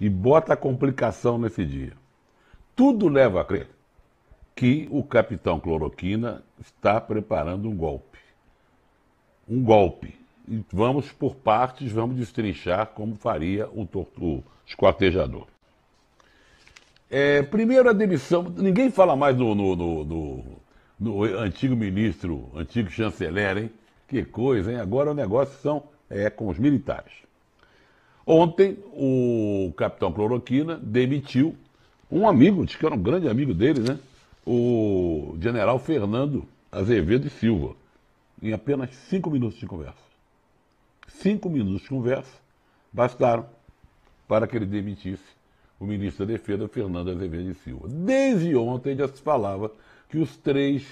e bota a complicação nesse dia. Tudo leva a crer que o capitão Cloroquina está preparando um golpe. Um golpe. E vamos por partes, vamos destrinchar como faria o, o esquartejador. É, primeiro a demissão. Ninguém fala mais no, no, no, no, antigo ministro, antigo chanceler, hein? Que coisa, hein? Agora o negócio são, é com os militares. Ontem, o capitão Cloroquina demitiu um amigo, acho que era um grande amigo dele, né? O general Fernando Azevedo e Silva, em apenas cinco minutos de conversa. Cinco minutos de conversa bastaram para que ele demitisse o ministro da Defesa, Fernando Azevedo e Silva. Desde ontem já se falava que os três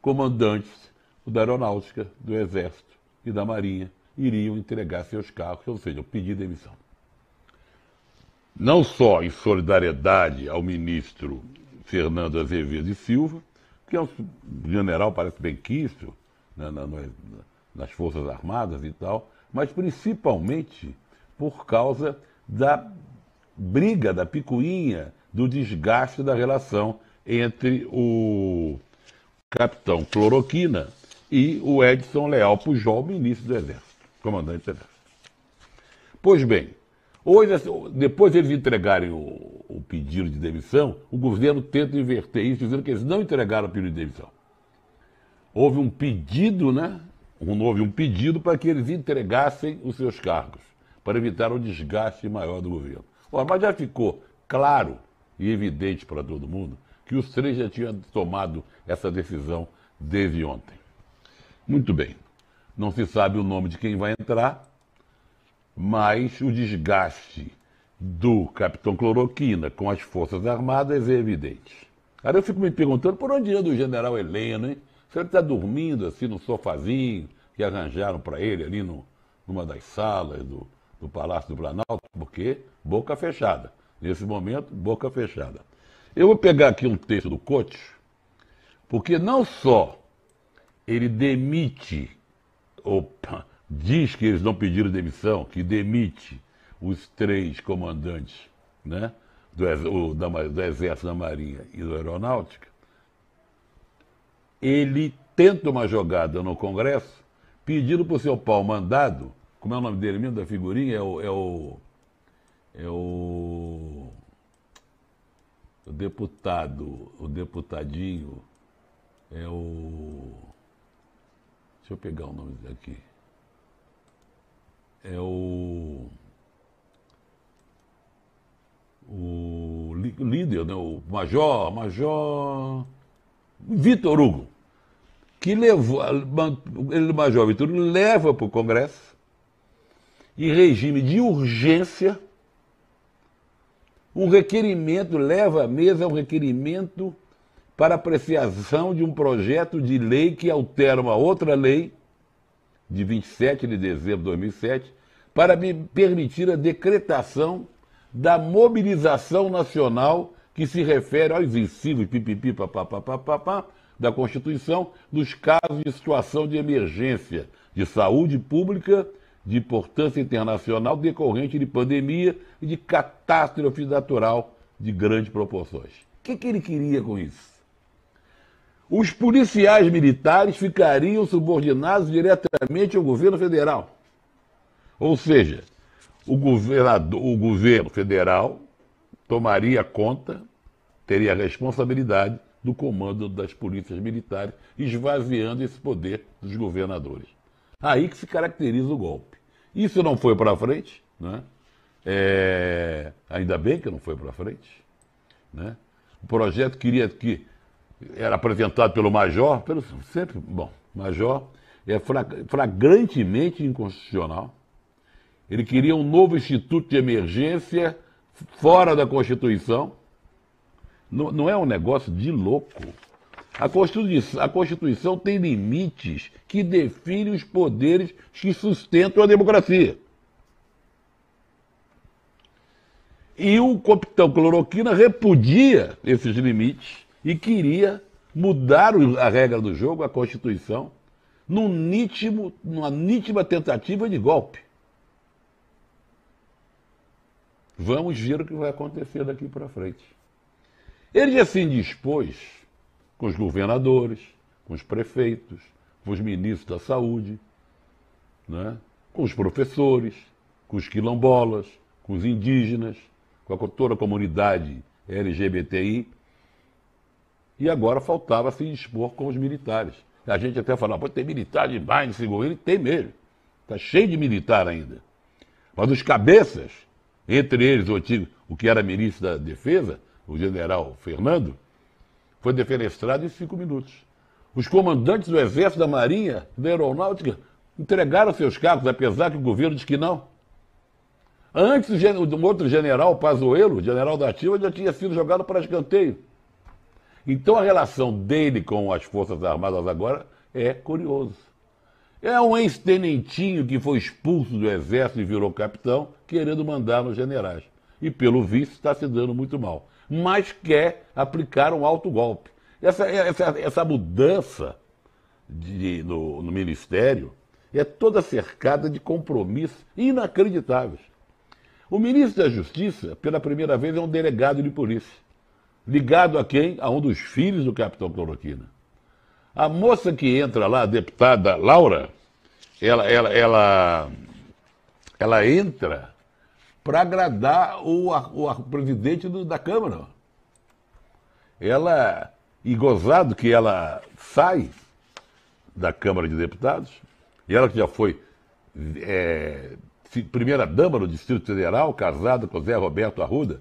comandantes da Aeronáutica, do Exército e da Marinha iriam entregar seus carros, ou seja, pedir demissão. Não só em solidariedade ao ministro Fernando Azevedo e Silva, que é um general, parece bem quisto, né, na, na, nas Forças Armadas e tal, mas principalmente por causa da briga, da picuinha, do desgaste da relação entre o capitão Cloroquina e o Edson Leal Pujol, ministro do Exército comandante terrestre. Né? Pois bem, hoje, assim, depois eles entregarem o, o pedido de demissão, o governo tenta inverter isso, dizendo que eles não entregaram o pedido de demissão. Houve um pedido, né? Um, houve um pedido para que eles entregassem os seus cargos, para evitar o um desgaste maior do governo. Ora, mas já ficou claro e evidente para todo mundo que os três já tinham tomado essa decisão desde ontem. Muito bem não se sabe o nome de quem vai entrar, mas o desgaste do capitão Cloroquina com as Forças Armadas é evidente. Aí eu fico me perguntando por onde anda o general Heleno, hein? Será que está dormindo assim no sofazinho que arranjaram para ele ali no, numa das salas do, do Palácio do Planalto? Porque boca fechada. Nesse momento, boca fechada. Eu vou pegar aqui um texto do Coach, porque não só ele demite opa, diz que eles não pediram demissão, que demite os três comandantes né, do, o, da, do Exército, da Marinha e da Aeronáutica, ele tenta uma jogada no Congresso, pedindo para o seu pau mandado, como é o nome dele mesmo, da figurinha, é o. É o, é o, o deputado, o deputadinho, é o. Deixa eu pegar o nome daqui. É o. O líder, né? o Major, Major Vitor Hugo, que levou, ele, Major Vitor Hugo leva para o Congresso, em regime de urgência, é um requerimento, leva à mesa um requerimento para apreciação de um projeto de lei que altera uma outra lei, de 27 de dezembro de 2007, para permitir a decretação da mobilização nacional que se refere aos incisos pipipi papapá da Constituição nos casos de situação de emergência de saúde pública de importância internacional decorrente de pandemia e de catástrofe natural de grandes proporções. O que, que ele queria com isso? os policiais militares ficariam subordinados diretamente ao governo federal. Ou seja, o, governador, o governo federal tomaria conta, teria a responsabilidade do comando das polícias militares, esvaziando esse poder dos governadores. Aí que se caracteriza o golpe. Isso não foi para frente, né? É... ainda bem que não foi para frente. Né? O projeto queria que era apresentado pelo Major, pelo, sempre, bom, Major, é flagrantemente inconstitucional. Ele queria um novo instituto de emergência fora da Constituição. Não, não é um negócio de louco. A Constituição, a Constituição tem limites que definem os poderes que sustentam a democracia. E o capitão Cloroquina repudia esses limites e queria mudar a regra do jogo, a Constituição, num nítimo, numa nítida tentativa de golpe. Vamos ver o que vai acontecer daqui para frente. Ele assim dispôs com os governadores, com os prefeitos, com os ministros da saúde, né? com os professores, com os quilombolas, com os indígenas, com a, toda a comunidade LGBTI, e agora faltava se expor com os militares. A gente até falava, pode ter militar demais nesse governo, tem mesmo. Está cheio de militar ainda. Mas os cabeças, entre eles o, antigo, o que era ministro da Defesa, o general Fernando, foi defenestrado em cinco minutos. Os comandantes do Exército, da Marinha, da Aeronáutica, entregaram seus cargos, apesar que o governo diz que não. Antes, um outro general, Pazuello, general da Ativa, já tinha sido jogado para escanteio. Então a relação dele com as Forças Armadas agora é curioso. É um ex-tenentinho que foi expulso do exército e virou capitão, querendo mandar nos generais. E pelo visto está se dando muito mal. Mas quer aplicar um alto golpe. Essa, essa, essa mudança de, no, no ministério é toda cercada de compromissos inacreditáveis. O ministro da Justiça, pela primeira vez, é um delegado de polícia. Ligado a quem? A um dos filhos do capitão Cloroquina. A moça que entra lá, a deputada Laura, ela, ela, ela, ela entra para agradar o, o, o presidente do, da Câmara. Ela, e gozado que ela sai da Câmara de Deputados, e ela que já foi é, primeira-dama no Distrito Federal, casada com Zé Roberto Arruda,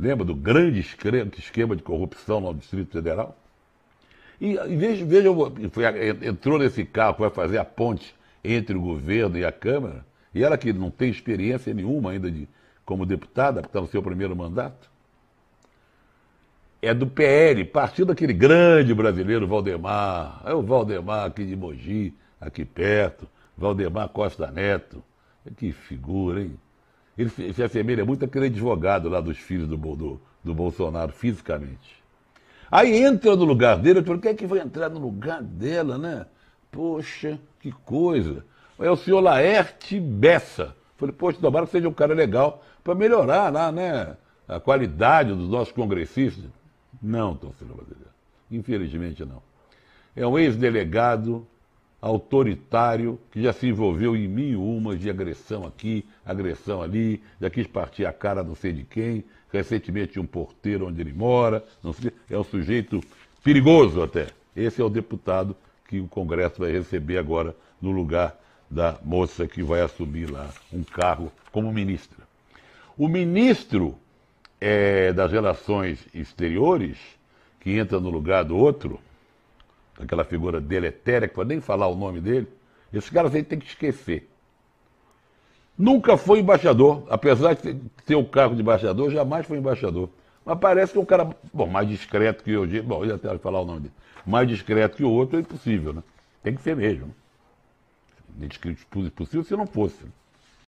Lembra do grande esquema de corrupção no Distrito Federal? E, e veja, veja, entrou nesse carro que vai fazer a ponte entre o governo e a Câmara, e ela que não tem experiência nenhuma ainda de, como deputada, porque está no seu primeiro mandato, é do PL, partido daquele grande brasileiro Valdemar. É o Valdemar aqui de Mogi, aqui perto, Valdemar Costa Neto. Que figura, hein? Ele se assemelha é muito àquele advogado lá dos filhos do, do, do Bolsonaro, fisicamente. Aí entra no lugar dele, eu falei, quem é que vai entrar no lugar dela, né? Poxa, que coisa. É o senhor Laerte Bessa. Eu falei, poxa, tomara que seja um cara legal para melhorar lá, né? A qualidade dos nossos congressistas. Não, torcedor brasileiro. Infelizmente não. É um ex-delegado autoritário que já se envolveu em mil umas de agressão aqui, agressão ali, já quis partir a cara não sei de quem, recentemente um porteiro onde ele mora, não sei, é um sujeito perigoso até. Esse é o deputado que o Congresso vai receber agora no lugar da moça que vai assumir lá um cargo como ministra. O ministro é, das Relações Exteriores, que entra no lugar do outro, aquela figura deletéria, que pode nem falar o nome dele, esses caras aí tem que esquecer. Nunca foi embaixador, apesar de ter o cargo de embaixador, jamais foi embaixador. Mas parece que é um cara, bom, mais discreto que hoje, bom, eu até falar o nome dele, mais discreto que o outro é impossível, né? Tem que ser mesmo. Né? Tudo impossível se não fosse. Né?